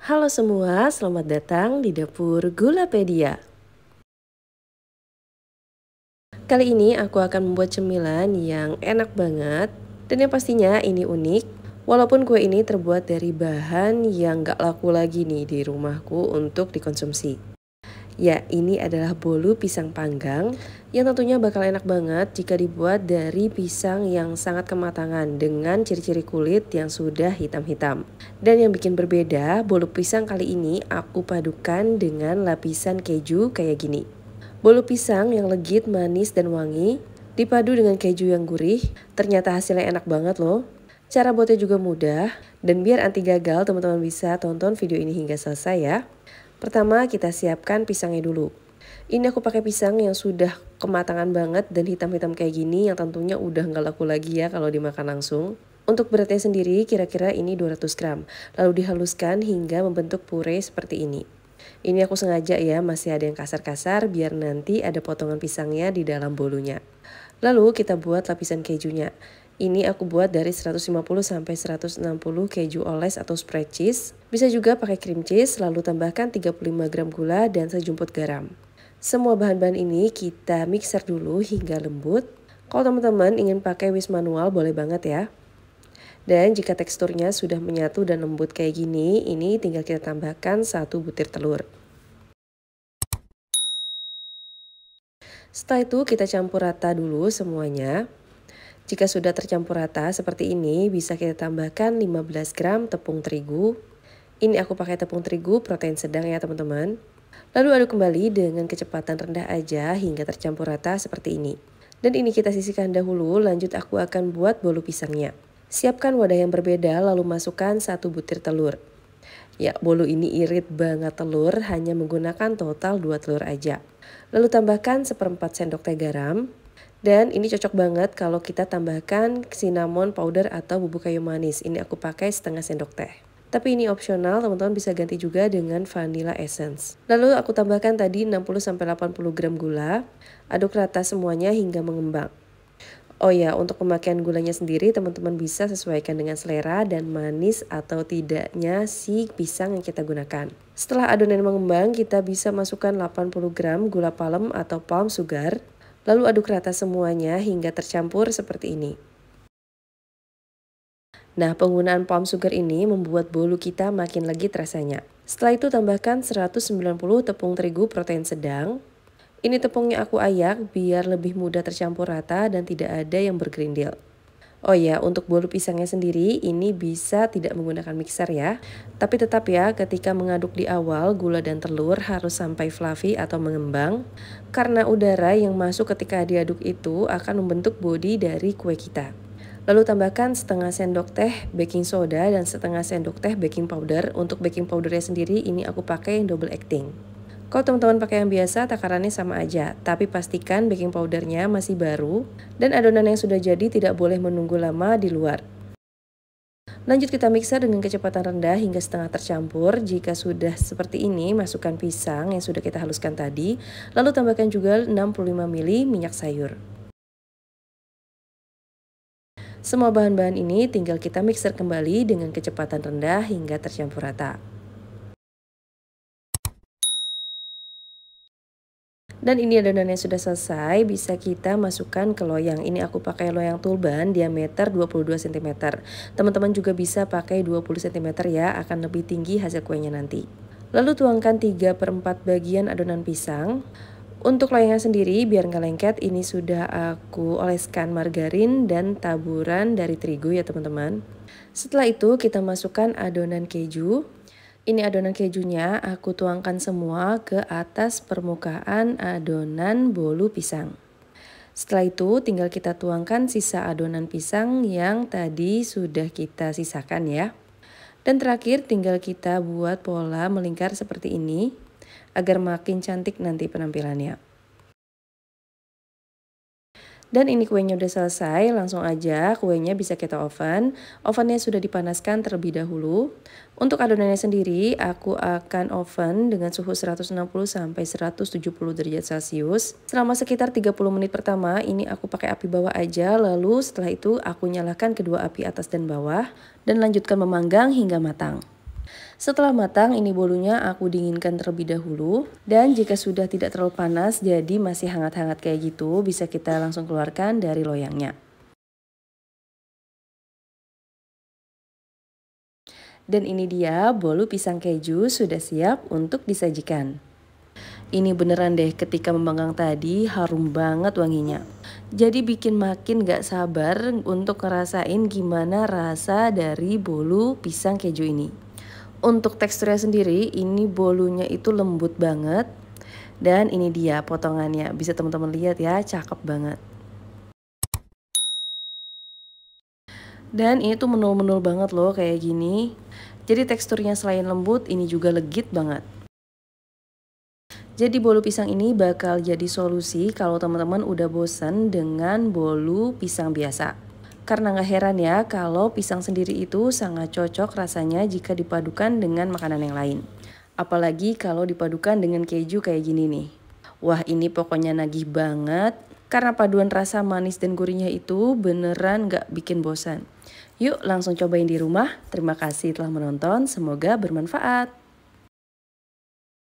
Halo semua, selamat datang di dapur Gulapedia. Kali ini aku akan membuat cemilan yang enak banget dan yang pastinya ini unik. Walaupun kue ini terbuat dari bahan yang gak laku lagi nih di rumahku untuk dikonsumsi. Ya, ini adalah bolu pisang panggang yang tentunya bakal enak banget jika dibuat dari pisang yang sangat kematangan dengan ciri-ciri kulit yang sudah hitam-hitam. Dan yang bikin berbeda, bolu pisang kali ini aku padukan dengan lapisan keju kayak gini. Bolu pisang yang legit, manis, dan wangi dipadu dengan keju yang gurih, ternyata hasilnya enak banget loh. Cara buatnya juga mudah, dan biar anti gagal teman-teman bisa tonton video ini hingga selesai ya. Pertama, kita siapkan pisangnya dulu. Ini aku pakai pisang yang sudah kematangan banget dan hitam-hitam kayak gini yang tentunya udah nggak laku lagi ya kalau dimakan langsung. Untuk beratnya sendiri kira-kira ini 200 gram, lalu dihaluskan hingga membentuk puree seperti ini. Ini aku sengaja ya masih ada yang kasar-kasar biar nanti ada potongan pisangnya di dalam bolunya. Lalu kita buat lapisan kejunya. Ini aku buat dari 150 sampai 160 keju oles atau spread cheese. Bisa juga pakai cream cheese, lalu tambahkan 35 gram gula dan sejumput garam. Semua bahan-bahan ini kita mixer dulu hingga lembut. Kalau teman-teman ingin pakai whisk manual boleh banget ya. Dan jika teksturnya sudah menyatu dan lembut kayak gini, ini tinggal kita tambahkan satu butir telur. Setelah itu kita campur rata dulu semuanya. Jika sudah tercampur rata seperti ini, bisa kita tambahkan 15 gram tepung terigu. Ini aku pakai tepung terigu protein sedang ya teman-teman. Lalu aduk kembali dengan kecepatan rendah aja hingga tercampur rata seperti ini. Dan ini kita sisihkan dahulu, lanjut aku akan buat bolu pisangnya. Siapkan wadah yang berbeda lalu masukkan satu butir telur. Ya, bolu ini irit banget telur, hanya menggunakan total 2 telur aja. Lalu tambahkan seperempat sendok teh garam, dan ini cocok banget kalau kita tambahkan cinnamon powder atau bubuk kayu manis. Ini aku pakai setengah sendok teh. Tapi ini opsional, teman-teman bisa ganti juga dengan vanilla essence. Lalu aku tambahkan tadi 60-80 gram gula. Aduk rata semuanya hingga mengembang. Oh ya, untuk pemakaian gulanya sendiri teman-teman bisa sesuaikan dengan selera dan manis atau tidaknya si pisang yang kita gunakan. Setelah adonan mengembang, kita bisa masukkan 80 gram gula palem atau palm sugar Lalu aduk rata semuanya hingga tercampur seperti ini. Nah, penggunaan palm sugar ini membuat bolu kita makin legit rasanya. Setelah itu tambahkan 190 tepung terigu protein sedang. Ini tepungnya aku ayak biar lebih mudah tercampur rata dan tidak ada yang bergerindil. Oh ya, untuk bolu pisangnya sendiri ini bisa tidak menggunakan mixer ya. Tapi tetap ya, ketika mengaduk di awal, gula dan telur harus sampai fluffy atau mengembang. Karena udara yang masuk ketika diaduk itu akan membentuk body dari kue kita. Lalu tambahkan setengah sendok teh baking soda dan setengah sendok teh baking powder. Untuk baking powdernya sendiri ini aku pakai yang double acting. Kalau teman-teman pakai yang biasa, takarannya sama aja, tapi pastikan baking powdernya masih baru dan adonan yang sudah jadi tidak boleh menunggu lama di luar. Lanjut kita mixer dengan kecepatan rendah hingga setengah tercampur. Jika sudah seperti ini, masukkan pisang yang sudah kita haluskan tadi, lalu tambahkan juga 65 ml minyak sayur. Semua bahan-bahan ini tinggal kita mixer kembali dengan kecepatan rendah hingga tercampur rata. Dan ini adonan yang sudah selesai bisa kita masukkan ke loyang. Ini aku pakai loyang tulban diameter 22 cm. Teman-teman juga bisa pakai 20 cm ya, akan lebih tinggi hasil kuenya nanti. Lalu tuangkan 3 per 4 bagian adonan pisang. Untuk loyangnya sendiri, biar nggak lengket, ini sudah aku oleskan margarin dan taburan dari terigu ya teman-teman. Setelah itu kita masukkan adonan keju ini adonan kejunya aku tuangkan semua ke atas permukaan adonan bolu pisang. Setelah itu tinggal kita tuangkan sisa adonan pisang yang tadi sudah kita sisakan ya. Dan terakhir tinggal kita buat pola melingkar seperti ini agar makin cantik nanti penampilannya. Dan ini kuenya udah selesai, langsung aja kuenya bisa kita oven. Ovennya sudah dipanaskan terlebih dahulu. Untuk adonannya sendiri, aku akan oven dengan suhu 160 sampai 170 derajat Celcius. Selama sekitar 30 menit pertama, ini aku pakai api bawah aja, lalu setelah itu aku nyalakan kedua api atas dan bawah dan lanjutkan memanggang hingga matang. Setelah matang, ini bolunya aku dinginkan terlebih dahulu. Dan jika sudah tidak terlalu panas, jadi masih hangat-hangat kayak gitu, bisa kita langsung keluarkan dari loyangnya. Dan ini dia bolu pisang keju sudah siap untuk disajikan. Ini beneran deh ketika memanggang tadi harum banget wanginya. Jadi bikin makin gak sabar untuk ngerasain gimana rasa dari bolu pisang keju ini untuk teksturnya sendiri ini bolunya itu lembut banget dan ini dia potongannya bisa teman-teman lihat ya cakep banget dan ini tuh menul-menul banget loh kayak gini jadi teksturnya selain lembut ini juga legit banget jadi bolu pisang ini bakal jadi solusi kalau teman-teman udah bosen dengan bolu pisang biasa. Karena nggak heran ya kalau pisang sendiri itu sangat cocok rasanya jika dipadukan dengan makanan yang lain. Apalagi kalau dipadukan dengan keju kayak gini nih. Wah ini pokoknya nagih banget karena paduan rasa manis dan gurihnya itu beneran gak bikin bosan. Yuk langsung cobain di rumah. Terima kasih telah menonton, semoga bermanfaat.